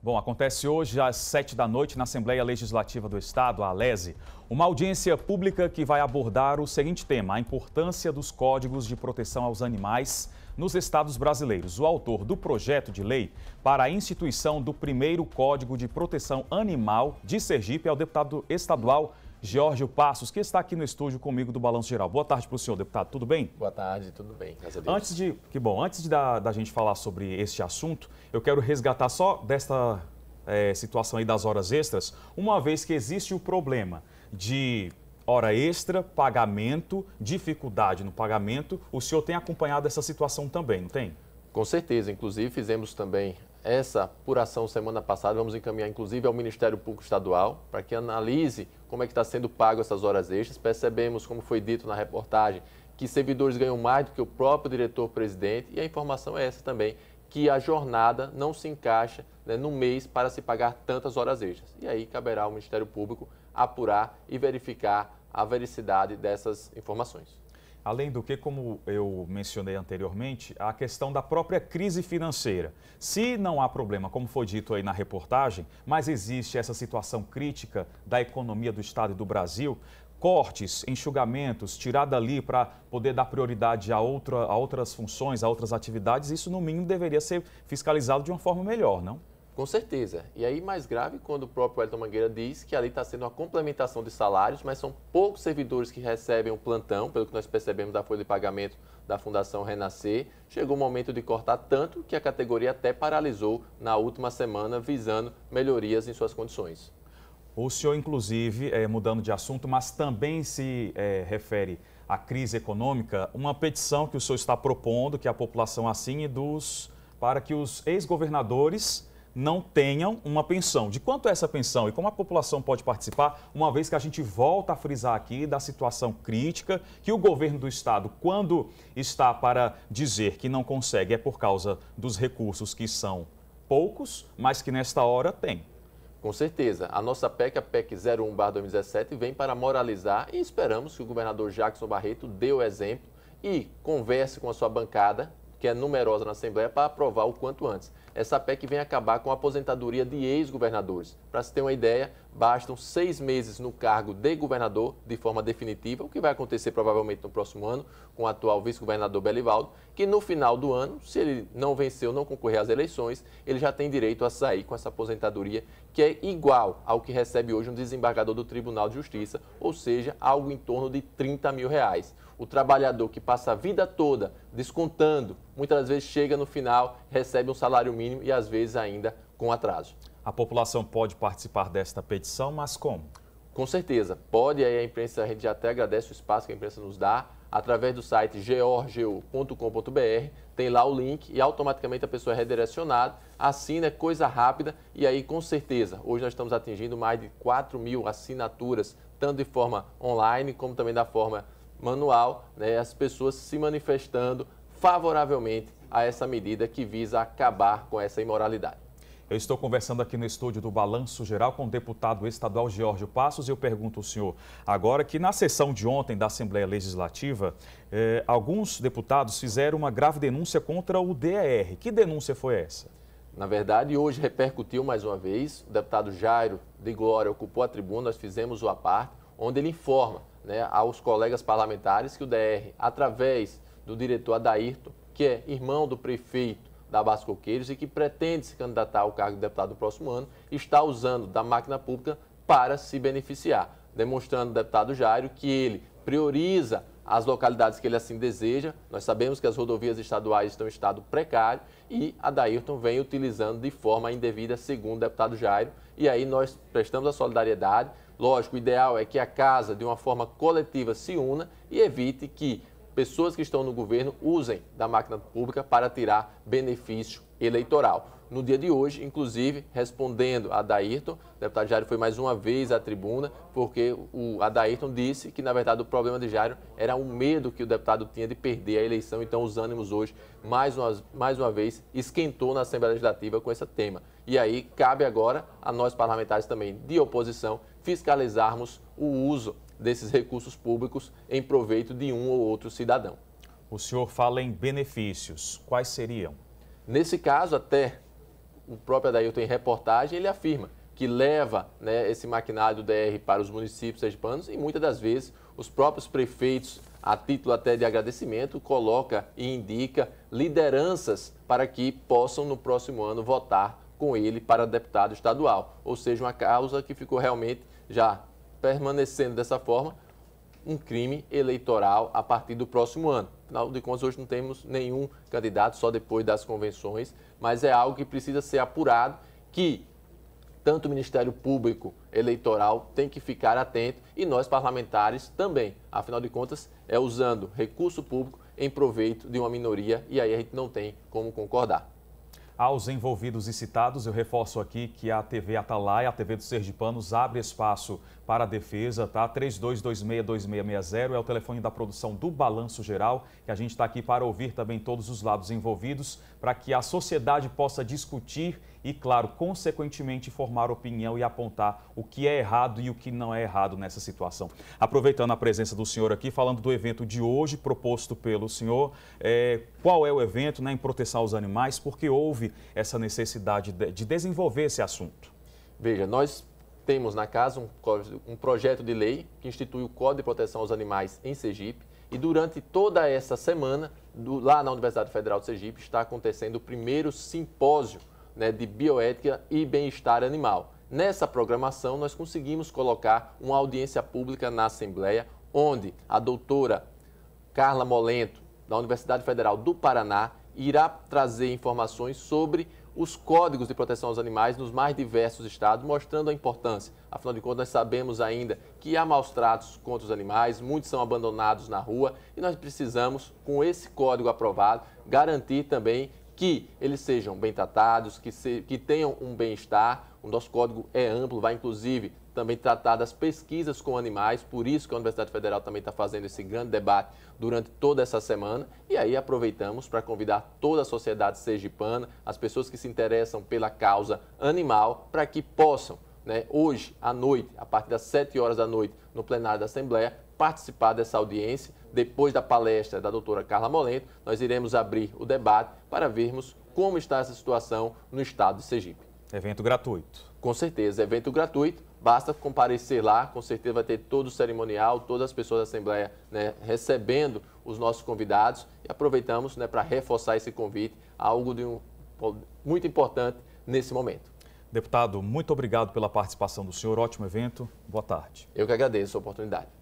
Bom, acontece hoje às sete da noite na Assembleia Legislativa do Estado, a ALESE, uma audiência pública que vai abordar o seguinte tema: a importância dos códigos de proteção aos animais nos estados brasileiros. O autor do projeto de lei para a instituição do primeiro Código de Proteção Animal de Sergipe é o deputado estadual Jorge Passos, que está aqui no estúdio comigo do Balanço Geral. Boa tarde para o senhor, deputado. Tudo bem? Boa tarde, tudo bem. Graças a Deus. Antes de, que bom, antes de da, da gente falar sobre este assunto, eu quero resgatar só desta é, situação aí das horas extras, uma vez que existe o problema de hora extra, pagamento, dificuldade no pagamento. O senhor tem acompanhado essa situação também, não tem? Com certeza. Inclusive, fizemos também essa apuração semana passada, vamos encaminhar inclusive ao Ministério Público Estadual para que analise como é que está sendo pago essas horas extras. Percebemos, como foi dito na reportagem, que servidores ganham mais do que o próprio diretor-presidente e a informação é essa também, que a jornada não se encaixa né, no mês para se pagar tantas horas extras. E aí caberá ao Ministério Público apurar e verificar a veracidade dessas informações. Além do que, como eu mencionei anteriormente, a questão da própria crise financeira. Se não há problema, como foi dito aí na reportagem, mas existe essa situação crítica da economia do Estado e do Brasil, cortes, enxugamentos, tirar dali para poder dar prioridade a, outra, a outras funções, a outras atividades, isso no mínimo deveria ser fiscalizado de uma forma melhor, não? Com certeza. E aí, mais grave, quando o próprio Elton Mangueira diz que ali está sendo uma complementação de salários, mas são poucos servidores que recebem o plantão, pelo que nós percebemos da folha de pagamento da Fundação Renascer. Chegou o momento de cortar tanto que a categoria até paralisou na última semana, visando melhorias em suas condições. O senhor, inclusive, é, mudando de assunto, mas também se é, refere à crise econômica, uma petição que o senhor está propondo que a população assine dos, para que os ex-governadores não tenham uma pensão. De quanto é essa pensão e como a população pode participar, uma vez que a gente volta a frisar aqui da situação crítica que o governo do estado, quando está para dizer que não consegue, é por causa dos recursos que são poucos, mas que nesta hora tem. Com certeza. A nossa PEC, a PEC 01-2017, vem para moralizar e esperamos que o governador Jackson Barreto dê o exemplo e converse com a sua bancada que é numerosa na Assembleia, para aprovar o quanto antes. Essa PEC vem acabar com a aposentadoria de ex-governadores. Para se ter uma ideia, bastam seis meses no cargo de governador de forma definitiva, o que vai acontecer provavelmente no próximo ano com o atual vice-governador Belivaldo, que no final do ano, se ele não venceu, não concorrer às eleições, ele já tem direito a sair com essa aposentadoria que é igual ao que recebe hoje um desembargador do Tribunal de Justiça, ou seja, algo em torno de 30 mil reais. O trabalhador que passa a vida toda descontando, muitas vezes chega no final, recebe um salário mínimo e às vezes ainda com atraso. A população pode participar desta petição, mas como? Com certeza, pode. Aí a imprensa, a gente até agradece o espaço que a imprensa nos dá. Através do site georgeu.com.br, tem lá o link e automaticamente a pessoa é redirecionada. Assina, é coisa rápida e aí com certeza, hoje nós estamos atingindo mais de 4 mil assinaturas, tanto de forma online como também da forma manual, né? as pessoas se manifestando favoravelmente a essa medida que visa acabar com essa imoralidade. Eu estou conversando aqui no estúdio do Balanço Geral com o deputado estadual George Passos e eu pergunto ao senhor agora que na sessão de ontem da Assembleia Legislativa, eh, alguns deputados fizeram uma grave denúncia contra o DER. Que denúncia foi essa? Na verdade, hoje repercutiu mais uma vez, o deputado Jairo de Glória ocupou a tribuna, nós fizemos o aparte, onde ele informa né, aos colegas parlamentares que o DR, através do diretor Adairto, que é irmão do prefeito da base Coqueiros e que pretende se candidatar ao cargo de deputado no próximo ano, está usando da máquina pública para se beneficiar, demonstrando ao deputado Jairo que ele prioriza as localidades que ele assim deseja. Nós sabemos que as rodovias estaduais estão em estado precário e a Daírton vem utilizando de forma indevida, segundo o deputado Jairo. E aí nós prestamos a solidariedade. Lógico, o ideal é que a casa, de uma forma coletiva, se una e evite que pessoas que estão no governo usem da máquina pública para tirar benefício eleitoral. No dia de hoje, inclusive, respondendo a Daírton, o deputado Jairo foi mais uma vez à tribuna, porque o Adaírton disse que, na verdade, o problema de Jairo era o medo que o deputado tinha de perder a eleição. Então, os ânimos hoje, mais uma, mais uma vez, esquentou na Assembleia Legislativa com esse tema. E aí, cabe agora a nós parlamentares também de oposição fiscalizarmos o uso desses recursos públicos em proveito de um ou outro cidadão. O senhor fala em benefícios. Quais seriam? Nesse caso, até o próprio Adailton em reportagem, ele afirma que leva né, esse maquinário DR para os municípios sergipanos e muitas das vezes os próprios prefeitos, a título até de agradecimento, coloca e indica lideranças para que possam no próximo ano votar com ele para deputado estadual. Ou seja, uma causa que ficou realmente já permanecendo dessa forma, um crime eleitoral a partir do próximo ano. Afinal de contas, hoje não temos nenhum candidato, só depois das convenções, mas é algo que precisa ser apurado, que tanto o Ministério Público Eleitoral tem que ficar atento e nós parlamentares também. Afinal de contas, é usando recurso público em proveito de uma minoria e aí a gente não tem como concordar. Aos envolvidos e citados, eu reforço aqui que a TV Atalaia, a TV dos Sergipanos, abre espaço para a defesa, tá? 32262660 é o telefone da produção do Balanço Geral, que a gente está aqui para ouvir também todos os lados envolvidos, para que a sociedade possa discutir e, claro, consequentemente formar opinião e apontar o que é errado e o que não é errado nessa situação. Aproveitando a presença do senhor aqui, falando do evento de hoje proposto pelo senhor, é, qual é o evento né, em proteção aos animais, porque houve essa necessidade de, de desenvolver esse assunto? Veja, nós temos na casa um, um projeto de lei que institui o Código de Proteção aos Animais em Sergipe e durante toda essa semana, do, lá na Universidade Federal de Sergipe, está acontecendo o primeiro simpósio né, de bioética e bem-estar animal. Nessa programação, nós conseguimos colocar uma audiência pública na Assembleia, onde a doutora Carla Molento, da Universidade Federal do Paraná, irá trazer informações sobre os códigos de proteção aos animais nos mais diversos estados, mostrando a importância. Afinal de contas, nós sabemos ainda que há maus tratos contra os animais, muitos são abandonados na rua e nós precisamos, com esse código aprovado, garantir também que eles sejam bem tratados, que, se, que tenham um bem-estar. O nosso código é amplo, vai inclusive também tratar das pesquisas com animais, por isso que a Universidade Federal também está fazendo esse grande debate durante toda essa semana. E aí aproveitamos para convidar toda a sociedade sergipana, as pessoas que se interessam pela causa animal, para que possam né, hoje à noite, a partir das 7 horas da noite, no plenário da Assembleia, participar dessa audiência. Depois da palestra da doutora Carla Molento, nós iremos abrir o debate para vermos como está essa situação no estado de Sergipe. Evento gratuito. Com certeza, evento gratuito. Basta comparecer lá, com certeza vai ter todo o cerimonial, todas as pessoas da Assembleia né, recebendo os nossos convidados e aproveitamos né, para reforçar esse convite, algo de um, muito importante nesse momento. Deputado, muito obrigado pela participação do senhor, ótimo evento, boa tarde. Eu que agradeço a oportunidade.